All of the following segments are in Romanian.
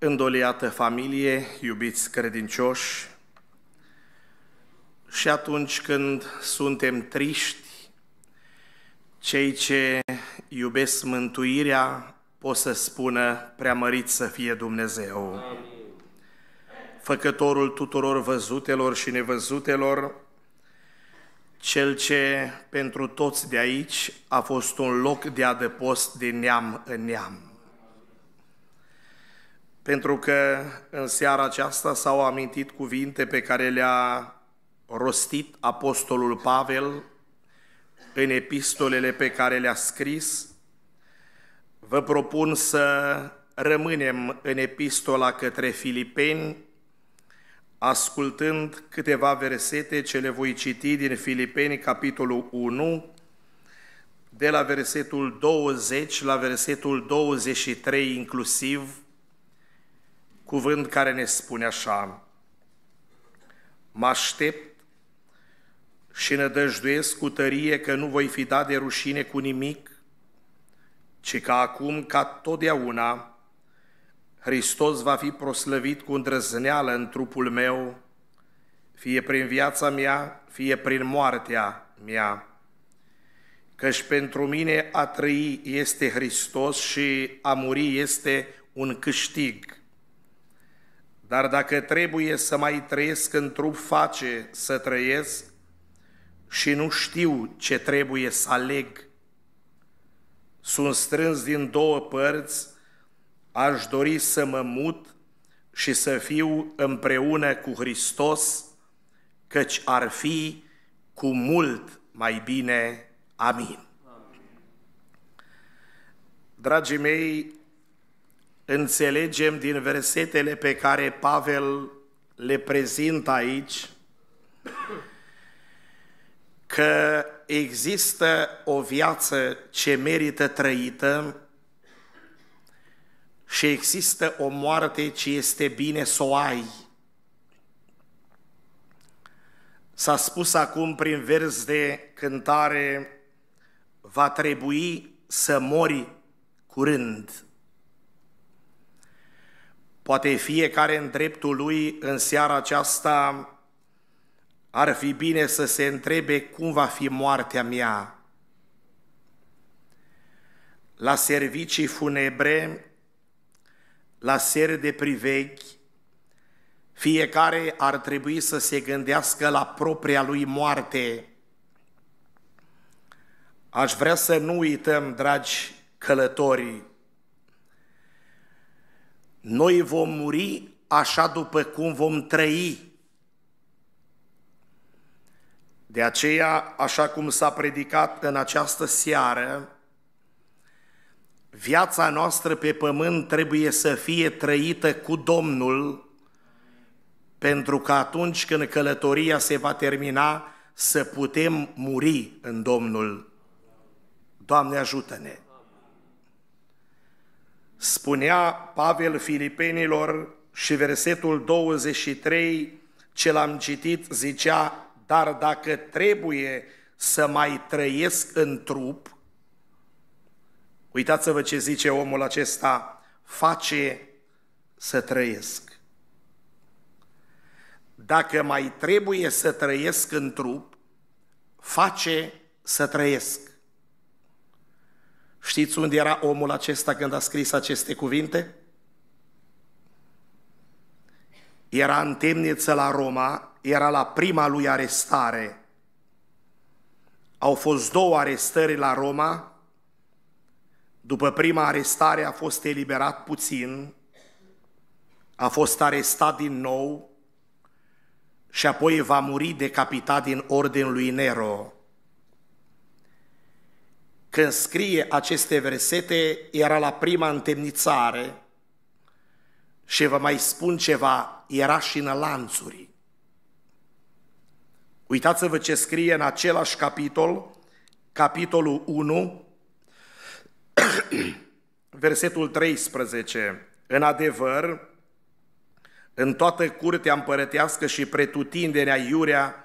îndoliată familie, iubiți credincioși, și atunci când suntem triști, cei ce iubesc mântuirea pot să spună preamărit să fie Dumnezeu. Amin. Făcătorul tuturor văzutelor și nevăzutelor, cel ce pentru toți de aici a fost un loc de adăpost din neam în neam pentru că în seara aceasta s-au amintit cuvinte pe care le-a rostit Apostolul Pavel în epistolele pe care le-a scris. Vă propun să rămânem în epistola către Filipeni, ascultând câteva versete ce le voi citi din Filipeni, capitolul 1, de la versetul 20 la versetul 23 inclusiv, cuvânt care ne spune așa, mă aștept și nădăjduiesc cu tărie că nu voi fi dat de rușine cu nimic, ci că acum, ca totdeauna, Hristos va fi proslăvit cu îndrăzneală în trupul meu, fie prin viața mea, fie prin moartea mea. Căci pentru mine a trăi este Hristos și a muri este un câștig. Dar dacă trebuie să mai trăiesc în trup, face să trăiesc și nu știu ce trebuie să aleg. Sunt strâns din două părți, aș dori să mă mut și să fiu împreună cu Hristos, căci ar fi cu mult mai bine. Amin. Amin. Dragii mei, înțelegem din versetele pe care Pavel le prezintă aici că există o viață ce merită trăită și există o moarte ce este bine să o ai. S-a spus acum prin vers de cântare, va trebui să mori curând. Poate fiecare în dreptul lui în seara aceasta ar fi bine să se întrebe cum va fi moartea mea. La servicii funebre, la seri de privechi, fiecare ar trebui să se gândească la propria lui moarte. Aș vrea să nu uităm, dragi călătorii, noi vom muri așa după cum vom trăi. De aceea, așa cum s-a predicat în această seară, viața noastră pe pământ trebuie să fie trăită cu Domnul, pentru că atunci când călătoria se va termina, să putem muri în Domnul. Doamne ajută-ne! spunea Pavel Filipenilor și versetul 23, ce l-am citit, zicea, dar dacă trebuie să mai trăiesc în trup, uitați-vă ce zice omul acesta, face să trăiesc. Dacă mai trebuie să trăiesc în trup, face să trăiesc. Știți unde era omul acesta când a scris aceste cuvinte? Era în temniță la Roma, era la prima lui arestare. Au fost două arestări la Roma, după prima arestare a fost eliberat puțin, a fost arestat din nou și apoi va muri decapitat din ordinul lui Nero când scrie aceste versete, era la prima întemnițare și vă mai spun ceva, era și în lanțuri. Uitați-vă ce scrie în același capitol, capitolul 1, versetul 13. În adevăr, în toată curtea împărătească și pretutindenea iurea,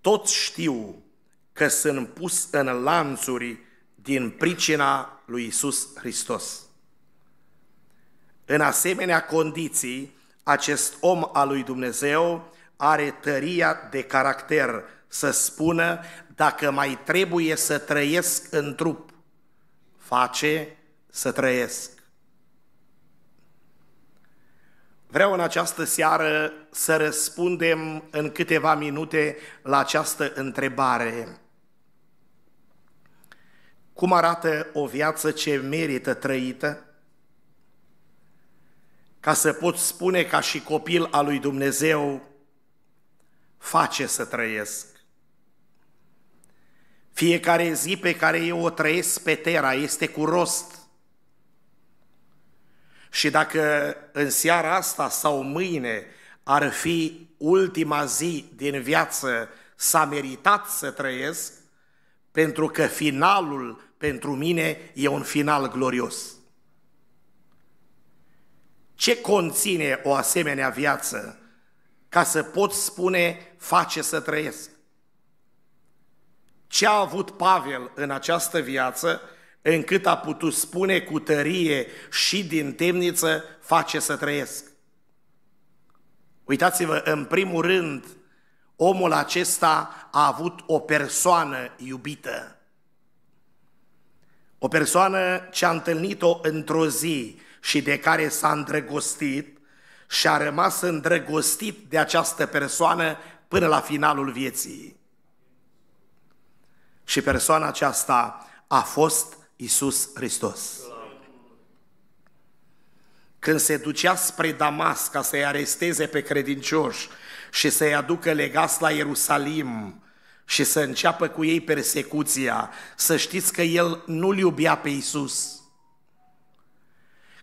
toți știu că sunt pus în lanțuri din pricina lui Isus Hristos. În asemenea condiții, acest om al lui Dumnezeu are tăria de caracter să spună dacă mai trebuie să trăiesc în trup, face să trăiesc. Vreau în această seară să răspundem în câteva minute la această întrebare. Cum arată o viață ce merită trăită? Ca să pot spune ca și copil al lui Dumnezeu, face să trăiesc. Fiecare zi pe care eu o trăiesc pe tera este cu rost – și dacă în seara asta sau mâine ar fi ultima zi din viață, s-a meritat să trăiesc, pentru că finalul pentru mine e un final glorios. Ce conține o asemenea viață ca să pot spune face să trăiesc? Ce a avut Pavel în această viață încât a putut spune cu tărie și din temniță face să trăiesc. Uitați-vă, în primul rând, omul acesta a avut o persoană iubită. O persoană ce a întâlnit-o într-o zi și de care s-a îndrăgostit și a rămas îndrăgostit de această persoană până la finalul vieții. Și persoana aceasta a fost Iisus Hristos. Când se ducea spre Damas ca să-i aresteze pe credincioși și să-i aducă legați la Ierusalim și să înceapă cu ei persecuția, să știți că el nu-l iubea pe Iisus.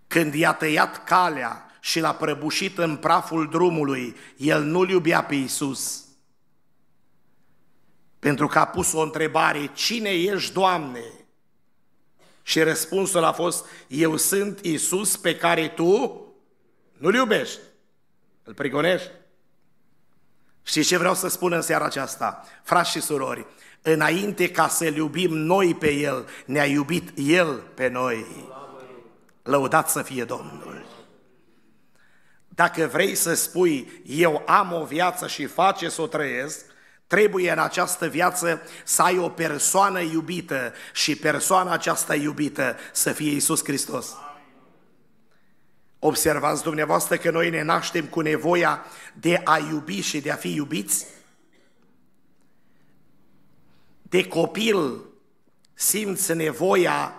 Când i-a tăiat calea și l-a prăbușit în praful drumului, el nu-l iubea pe Iisus. Pentru că a pus o întrebare, cine ești, Doamne? Și răspunsul a fost, eu sunt Isus pe care tu nu-L iubești. Îl prigonești. Și ce vreau să spun în seara aceasta, frați și surori, înainte ca să-L iubim noi pe El, ne-a iubit El pe noi. Lăudat să fie Domnul. Dacă vrei să spui, eu am o viață și face să o trăiesc, Trebuie în această viață să ai o persoană iubită și persoana aceasta iubită să fie Isus Hristos. Observați dumneavoastră că noi ne naștem cu nevoia de a iubi și de a fi iubiți? De copil simți nevoia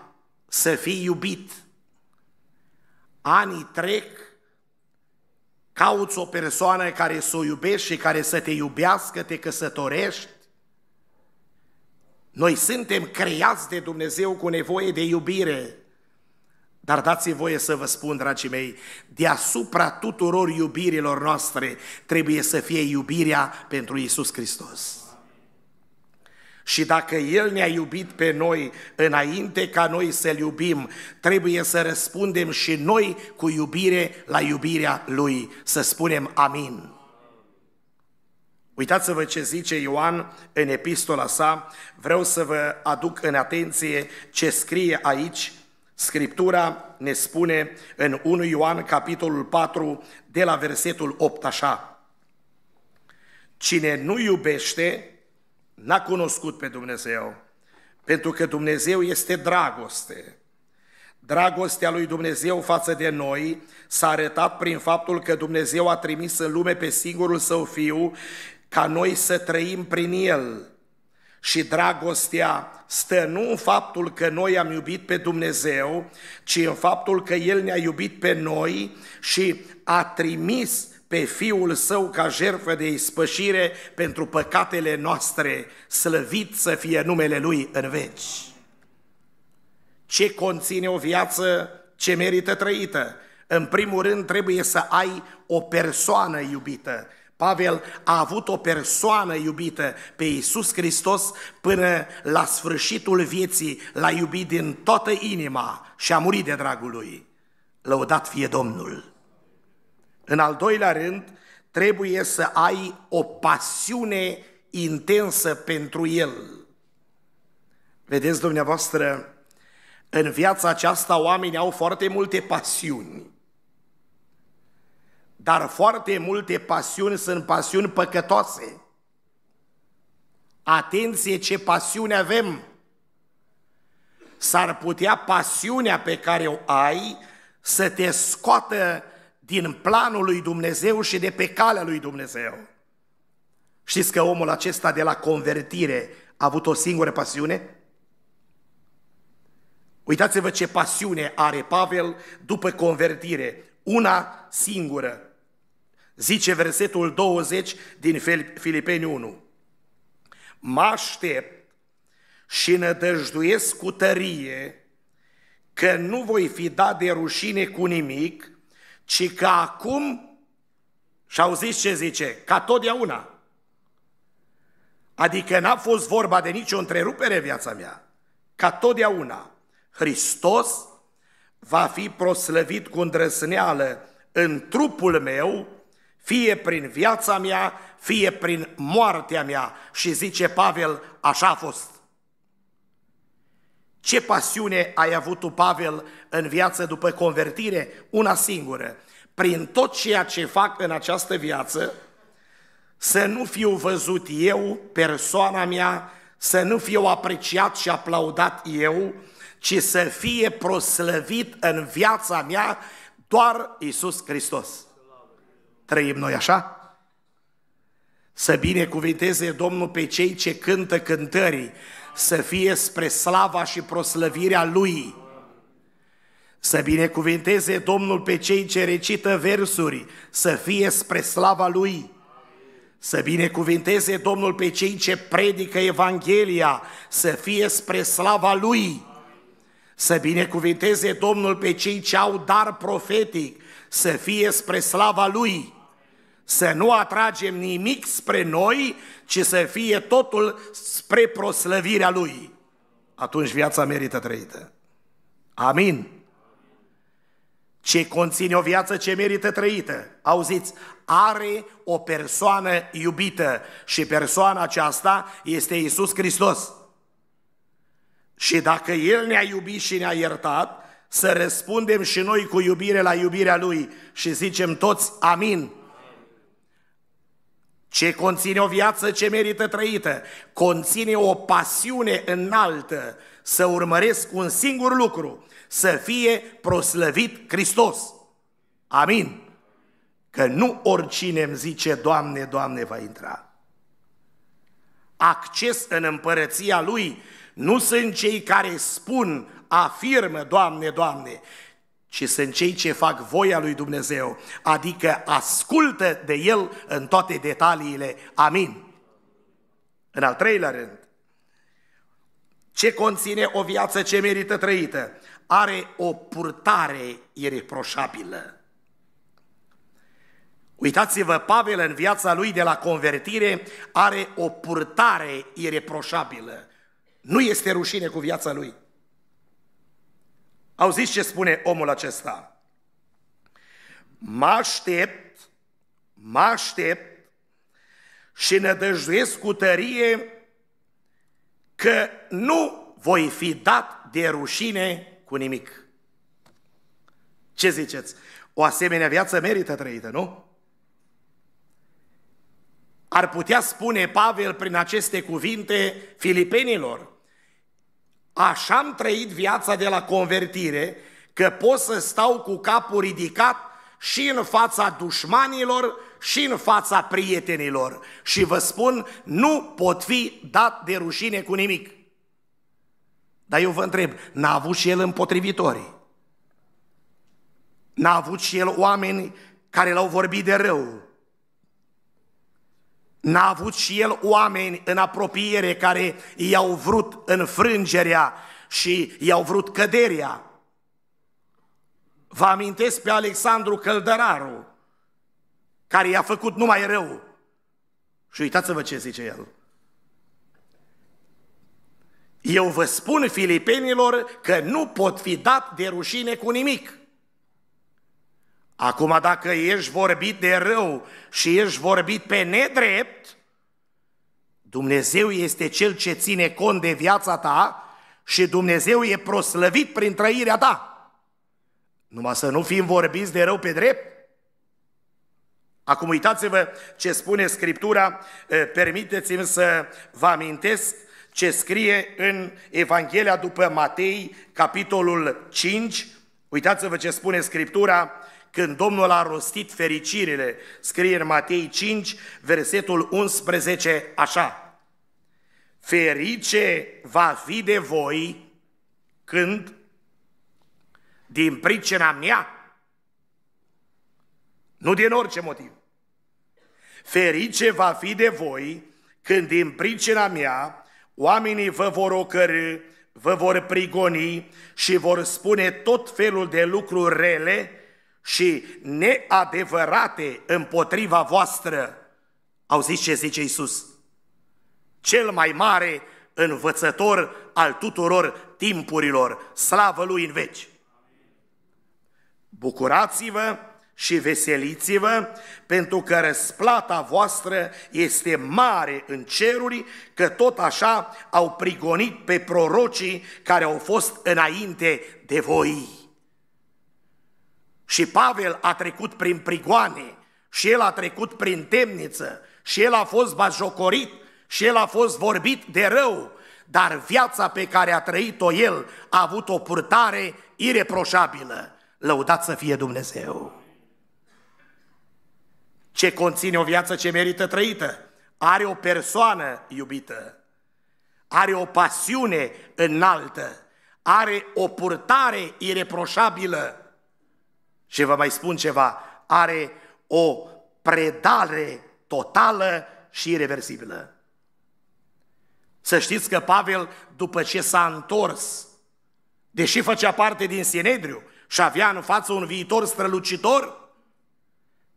să fii iubit. Anii trec, cauți o persoană care să o iubești și care să te iubească, te căsătorești. Noi suntem creați de Dumnezeu cu nevoie de iubire. Dar dați-mi voie să vă spun, dragii mei, deasupra tuturor iubirilor noastre trebuie să fie iubirea pentru Isus Hristos. Și dacă El ne-a iubit pe noi înainte ca noi să-L iubim, trebuie să răspundem și noi cu iubire la iubirea Lui, să spunem amin. Uitați-vă ce zice Ioan în epistola sa, vreau să vă aduc în atenție ce scrie aici Scriptura ne spune în 1 Ioan, capitolul 4, de la versetul 8 așa. Cine nu iubește, n-a cunoscut pe Dumnezeu, pentru că Dumnezeu este dragoste. Dragostea lui Dumnezeu față de noi s-a arătat prin faptul că Dumnezeu a trimis în lume pe singurul său fiu ca noi să trăim prin el. Și dragostea stă nu în faptul că noi am iubit pe Dumnezeu, ci în faptul că El ne-a iubit pe noi și a trimis pe Fiul Său ca jertfă de ispășire pentru păcatele noastre, slăvit să fie numele Lui în veci. Ce conține o viață ce merită trăită? În primul rând trebuie să ai o persoană iubită. Pavel a avut o persoană iubită pe Iisus Hristos până la sfârșitul vieții, l-a iubit din toată inima și a murit de dragul lui. Lăudat fie Domnul! În al doilea rând, trebuie să ai o pasiune intensă pentru El. Vedeți, dumneavoastră, în viața aceasta oamenii au foarte multe pasiuni. Dar foarte multe pasiuni sunt pasiuni păcătoase. Atenție ce pasiune avem! S-ar putea pasiunea pe care o ai să te scoată din planul lui Dumnezeu și de pe calea lui Dumnezeu. Știți că omul acesta de la convertire a avut o singură pasiune? Uitați-vă ce pasiune are Pavel după convertire, una singură. Zice versetul 20 din Filipeni 1. Mă aștept și nădăjduiesc cu tărie că nu voi fi dat de rușine cu nimic, ci că acum, și auziți ce zice, ca totdeauna. Adică n-a fost vorba de nicio întrerupere viața mea. Ca totdeauna, Hristos va fi proslăvit cu îndrăsneală în trupul meu, fie prin viața mea, fie prin moartea mea. Și zice Pavel, așa a fost. Ce pasiune ai avut tu, Pavel, în viață după convertire? Una singură. Prin tot ceea ce fac în această viață, să nu fiu văzut eu, persoana mea, să nu fiu apreciat și aplaudat eu, ci să fie proslăvit în viața mea doar Isus Hristos. Trăim noi așa? Să binecuvinteze Domnul pe cei ce cântă cântării, să fie spre slava și proslăvirea Lui. Să binecuvinteze Domnul pe cei ce recită versuri, să fie spre slava Lui. Să binecuvinteze Domnul pe cei ce predică Evanghelia, să fie spre slava Lui. Să binecuvinteze Domnul pe cei ce au dar profetic, să fie spre slava Lui să nu atragem nimic spre noi, ci să fie totul spre proslăvirea Lui. Atunci viața merită trăită. Amin. Ce conține o viață ce merită trăită? Auziți, are o persoană iubită și persoana aceasta este Isus Hristos. Și dacă El ne-a iubit și ne-a iertat, să răspundem și noi cu iubire la iubirea Lui și zicem toți amin ce conține o viață ce merită trăită, conține o pasiune înaltă să urmăresc un singur lucru, să fie proslăvit Hristos. Amin. Că nu oricine îmi zice, Doamne, Doamne, va intra. Acces în împărăția Lui nu sunt cei care spun, afirmă, Doamne, Doamne, ci sunt cei ce fac voia lui Dumnezeu, adică ascultă de El în toate detaliile. Amin. În al treilea rând, ce conține o viață ce merită trăită? Are o purtare ireproșabilă. Uitați-vă, Pavel în viața lui de la convertire are o purtare ireproșabilă. Nu este rușine cu viața lui. Auziți ce spune omul acesta? Mă aștept, mă aștept și nădăjduiesc cu tărie că nu voi fi dat de rușine cu nimic. Ce ziceți? O asemenea viață merită trăită, nu? Ar putea spune Pavel prin aceste cuvinte filipenilor, Așa am trăit viața de la convertire, că pot să stau cu capul ridicat și în fața dușmanilor și în fața prietenilor. Și vă spun, nu pot fi dat de rușine cu nimic. Dar eu vă întreb, n-a avut și el împotrivitorii? N-a avut și el oameni care l-au vorbit de rău? N-a avut și el oameni în apropiere care i-au vrut înfrângerea și i-au vrut căderea. Vă amintesc pe Alexandru Căldăraru, care i-a făcut numai rău. Și uitați-vă ce zice el. Eu vă spun filipenilor că nu pot fi dat de rușine cu nimic. Acum dacă ești vorbit de rău și ești vorbit pe nedrept, Dumnezeu este Cel ce ține cont de viața ta și Dumnezeu e proslăvit prin trăirea ta. Numai să nu fim vorbiți de rău pe drept. Acum uitați-vă ce spune Scriptura, permiteți-mi să vă amintesc ce scrie în Evanghelia după Matei, capitolul 5, uitați-vă ce spune Scriptura, când Domnul a rostit fericirile, scrie în Matei 5, versetul 11, așa. Ferice va fi de voi când, din pricina mea, nu din orice motiv, ferice va fi de voi când din pricina mea oamenii vă vor ocărâ, vă vor prigoni și vor spune tot felul de lucruri rele și neadevărate împotriva voastră. Auziți ce zice Isus? Cel mai mare învățător al tuturor timpurilor, slavă lui în veci. Bucurați-vă și veseliți-vă, pentru că răsplata voastră este mare în ceruri, că tot așa au prigonit pe prorocii care au fost înainte de voi. Și Pavel a trecut prin prigoane, și el a trecut prin temniță, și el a fost bajocorit, și el a fost vorbit de rău, dar viața pe care a trăit-o el a avut o purtare ireproșabilă. Lăudat să fie Dumnezeu! Ce conține o viață ce merită trăită? Are o persoană iubită, are o pasiune înaltă, are o purtare ireproșabilă, și vă mai spun ceva, are o predare totală și irreversibilă. Să știți că Pavel, după ce s-a întors, deși făcea parte din Sinedriu și avea în față un viitor strălucitor,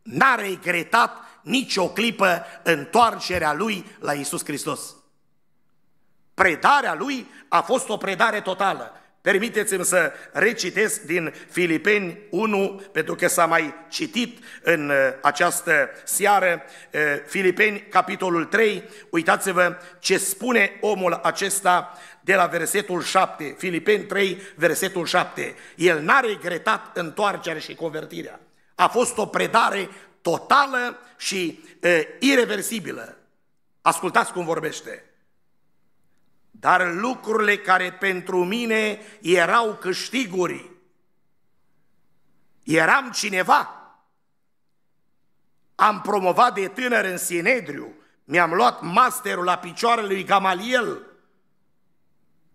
n-a regretat nici o clipă întoarcerea lui la Isus Hristos. Predarea lui a fost o predare totală. Permiteți-mi să recitesc din Filipeni 1, pentru că s-a mai citit în uh, această seară, uh, Filipeni, capitolul 3, uitați-vă ce spune omul acesta de la versetul 7, Filipeni 3, versetul 7. El n-a regretat întoarcerea și convertirea. A fost o predare totală și uh, e, Ascultați cum vorbește dar lucrurile care pentru mine erau câștiguri. Eram cineva. Am promovat de tânăr în Sinedriu, mi-am luat masterul la picioarele lui Gamaliel.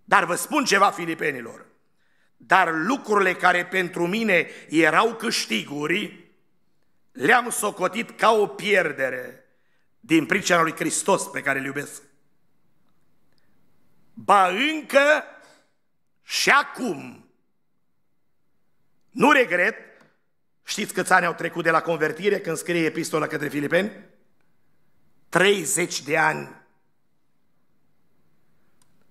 Dar vă spun ceva, filipenilor, dar lucrurile care pentru mine erau câștiguri, le-am socotit ca o pierdere din pricina lui Hristos pe care îl iubesc ba încă și acum. Nu regret, știți câți ani au trecut de la convertire când scrie epistola către filipeni? 30 de ani.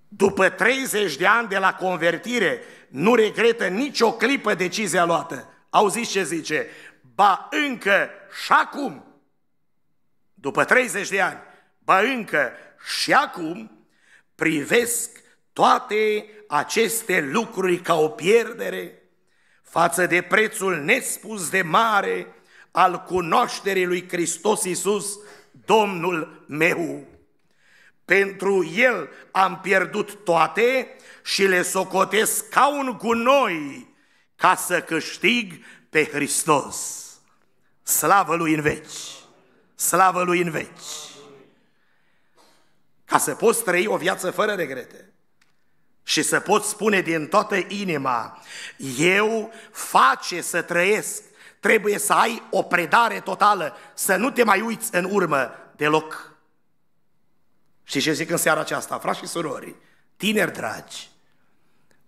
După 30 de ani de la convertire, nu regretă nicio clipă decizia luată. Auziți ce zice? Ba încă și acum, după 30 de ani, ba încă și acum, privesc toate aceste lucruri ca o pierdere față de prețul nespus de mare al cunoașterii lui Hristos Iisus, Domnul meu. Pentru El am pierdut toate și le socotesc ca un gunoi ca să câștig pe Hristos. Slavă lui în veci! Slavă lui în veci! ca să poți trăi o viață fără regrete și să poți spune din toată inima, eu face să trăiesc, trebuie să ai o predare totală, să nu te mai uiți în urmă deloc. Și ce zic în seara aceasta, frați și surori, tineri dragi,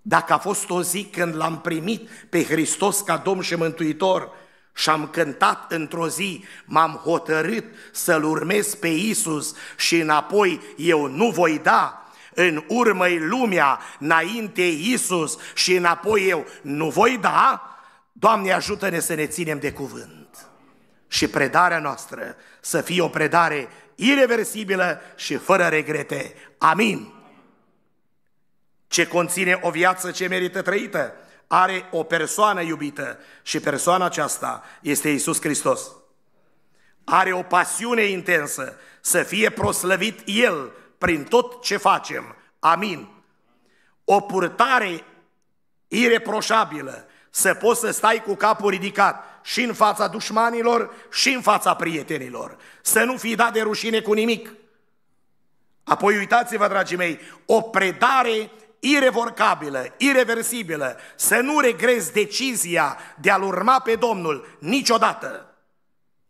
dacă a fost o zi când l-am primit pe Hristos ca Domn și Mântuitor, și am cântat într-o zi, m-am hotărât să-L urmez pe Isus și înapoi eu nu voi da. În urmă lumea, înainte Isus și înapoi eu nu voi da. Doamne ajută-ne să ne ținem de cuvânt și predarea noastră să fie o predare irreversibilă și fără regrete. Amin. Ce conține o viață ce merită trăită? are o persoană iubită și persoana aceasta este Isus Hristos. Are o pasiune intensă să fie proslăvit El prin tot ce facem. Amin. O purtare ireproșabilă, să poți să stai cu capul ridicat și în fața dușmanilor și în fața prietenilor. Să nu fii dat de rușine cu nimic. Apoi uitați-vă, dragii mei, o predare irevorcabilă, irreversibilă, să nu regrezi decizia de a-L urma pe Domnul niciodată.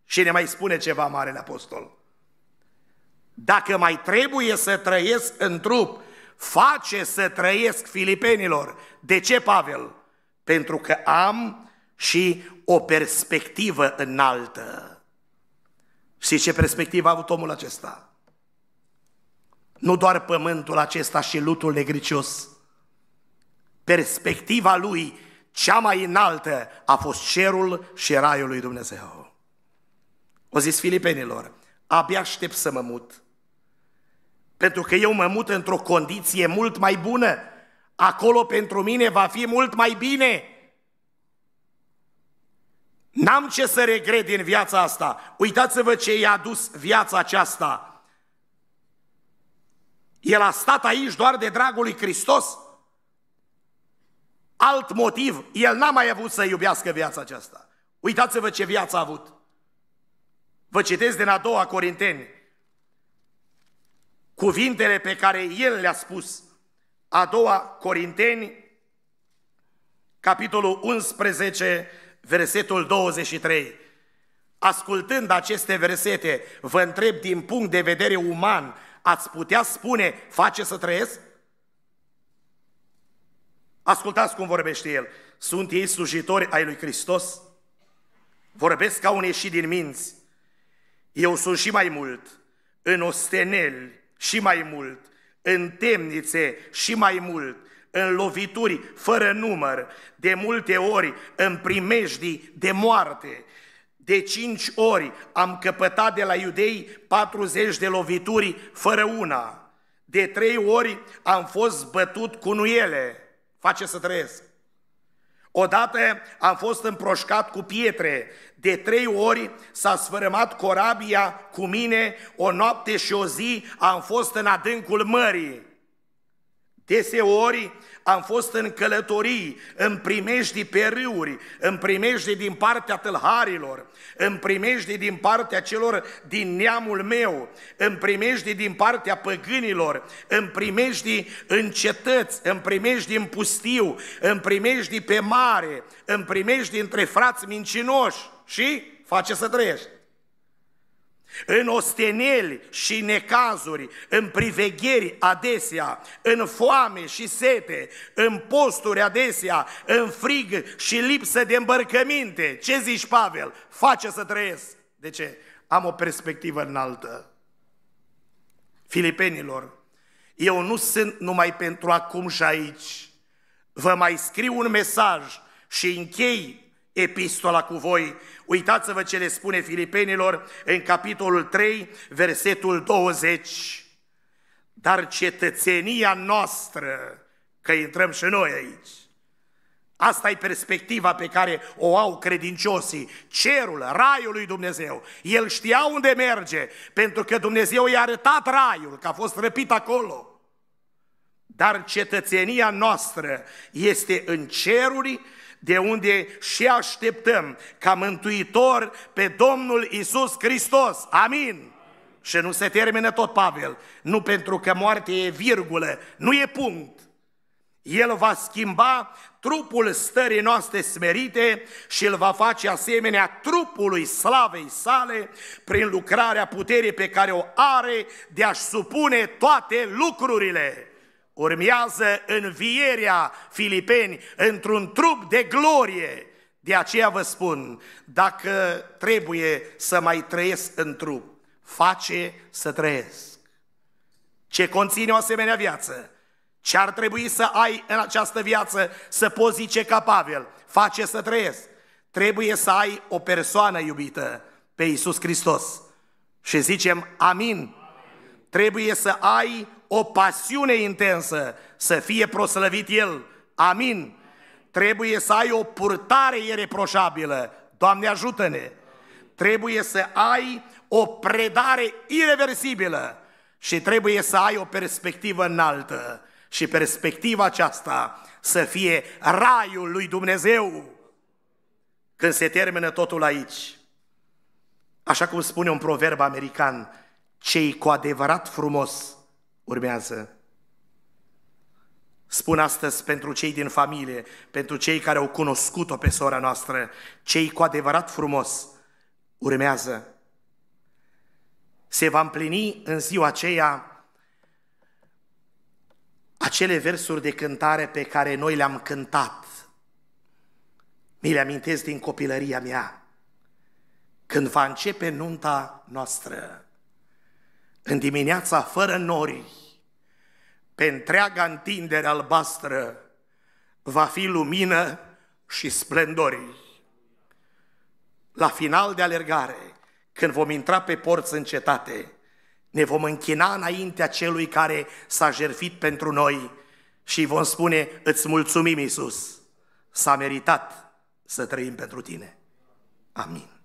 Și ne mai spune ceva Marele Apostol. Dacă mai trebuie să trăiesc în trup, face să trăiesc filipenilor. De ce, Pavel? Pentru că am și o perspectivă înaltă. Și ce perspectivă a avut omul acesta? Nu doar pământul acesta și lutul negricios. Perspectiva lui cea mai înaltă a fost cerul și raiul lui Dumnezeu. O zis filipenilor, abia aștept să mă mut, pentru că eu mă mut într-o condiție mult mai bună, acolo pentru mine va fi mult mai bine. N-am ce să regret din viața asta. Uitați-vă ce i-a dus viața aceasta el a stat aici doar de dragul lui Hristos? Alt motiv, el n-a mai avut să iubească viața aceasta. Uitați-vă ce viață a avut. Vă citesc din a doua Corinteni. Cuvintele pe care el le-a spus. A doua Corinteni, capitolul 11, versetul 23. Ascultând aceste versete, vă întreb din punct de vedere uman, ați putea spune, face să trăiesc? Ascultați cum vorbește el. Sunt ei slujitori ai lui Hristos? Vorbesc ca un ieșit din minți. Eu sunt și mai mult, în osteneli și mai mult, în temnițe și mai mult, în lovituri fără număr, de multe ori în primejdii de moarte. De cinci ori am căpătat de la iudei 40 de lovituri fără una. De trei ori am fost bătut cu nuiele. Face să trăiesc. Odată am fost împroșcat cu pietre, de trei ori s-a sfârmat corabia cu mine, o noapte și o zi am fost în adâncul mării. Deseori am fost în călătorii, în primejdii pe râuri, în primejdii din partea tâlharilor, în primejdii din partea celor din neamul meu, în primejdii din partea păgânilor, în primejdii în cetăți, în primejdii în pustiu, în primejdii pe mare, în primejdii între frați mincinoși și face să trăiești în osteneli și necazuri, în privegheri adesea, în foame și sete, în posturi adesea, în frig și lipsă de îmbărcăminte. Ce zici, Pavel? Face să trăiesc. De ce? Am o perspectivă înaltă. Filipenilor, eu nu sunt numai pentru acum și aici. Vă mai scriu un mesaj și închei epistola cu voi. Uitați-vă ce le spune filipenilor în capitolul 3, versetul 20. Dar cetățenia noastră, că intrăm și noi aici, Asta e perspectiva pe care o au credinciosii, Cerul, raiul lui Dumnezeu. El știa unde merge, pentru că Dumnezeu i-a arătat raiul, că a fost răpit acolo. Dar cetățenia noastră este în ceruri de unde și așteptăm ca mântuitor pe Domnul Isus Hristos. Amin! Și nu se termină tot Pavel, nu pentru că moartea e virgulă, nu e punct. El va schimba trupul stării noastre smerite și îl va face asemenea trupului slavei sale prin lucrarea puterii pe care o are de a-și supune toate lucrurile urmează învierea filipeni într-un trup de glorie. De aceea vă spun, dacă trebuie să mai trăiesc în trup, face să trăiesc. Ce conține o asemenea viață? Ce ar trebui să ai în această viață să poți zice ca Pavel? Face să trăiesc. Trebuie să ai o persoană iubită pe Iisus Hristos. Și zicem amin. amin. Trebuie să ai o pasiune intensă să fie proslăvit El. Amin. Trebuie să ai o purtare ireproșabilă. Doamne ajută-ne! Trebuie să ai o predare irreversibilă și trebuie să ai o perspectivă înaltă. Și perspectiva aceasta să fie raiul lui Dumnezeu când se termină totul aici. Așa cum spune un proverb american, cei cu adevărat frumos urmează. Spun astăzi pentru cei din familie, pentru cei care au cunoscut-o pe sora noastră, cei cu adevărat frumos, urmează. Se va împlini în ziua aceea acele versuri de cântare pe care noi le-am cântat. Mi le amintesc din copilăria mea, când va începe nunta noastră în dimineața fără nori, pe întreaga întindere albastră, va fi lumină și splendorii. La final de alergare, când vom intra pe porți în cetate, ne vom închina înaintea celui care s-a jerfit pentru noi și vom spune, îți mulțumim Iisus, s-a meritat să trăim pentru tine. Amin.